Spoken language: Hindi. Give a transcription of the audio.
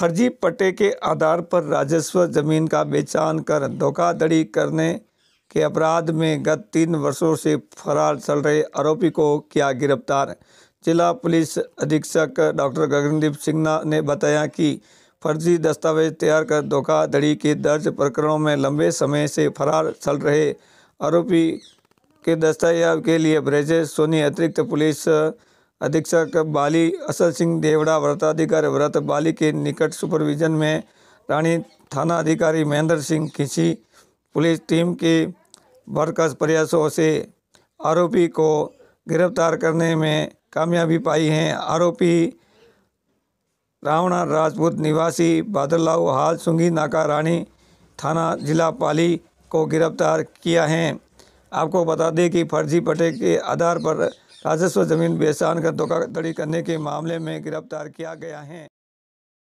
फर्जी पट्टे के आधार पर राजस्व जमीन का बेचान कर धोखाधड़ी करने के अपराध में गत तीन वर्षों से फरार चल रहे आरोपी को किया गिरफ्तार जिला पुलिस अधीक्षक डॉक्टर गगनदीप सिंह ने बताया कि फर्जी दस्तावेज तैयार कर धोखाधड़ी के दर्ज प्रकरणों में लंबे समय से फरार चल रहे आरोपी के दस्तावेज के लिए ब्रजेश सोनी अतिरिक्त पुलिस अधीक्षक बाली असल सिंह देवड़ा व्रताधिकारी व्रत बाली के निकट सुपरविजन में रानी थाना अधिकारी महेंद्र सिंह खिसी पुलिस टीम के बरकस प्रयासों से आरोपी को गिरफ्तार करने में कामयाबी पाई है आरोपी रावणा राजपूत निवासी बादलाऊ हाल सुंगी नाका रानी थाना जिला पाली को गिरफ्तार किया है आपको बता दें कि फर्जी पटे के आधार पर राजस्व जमीन बेसान का धोखाधड़ी करने के मामले में गिरफ्तार किया गया है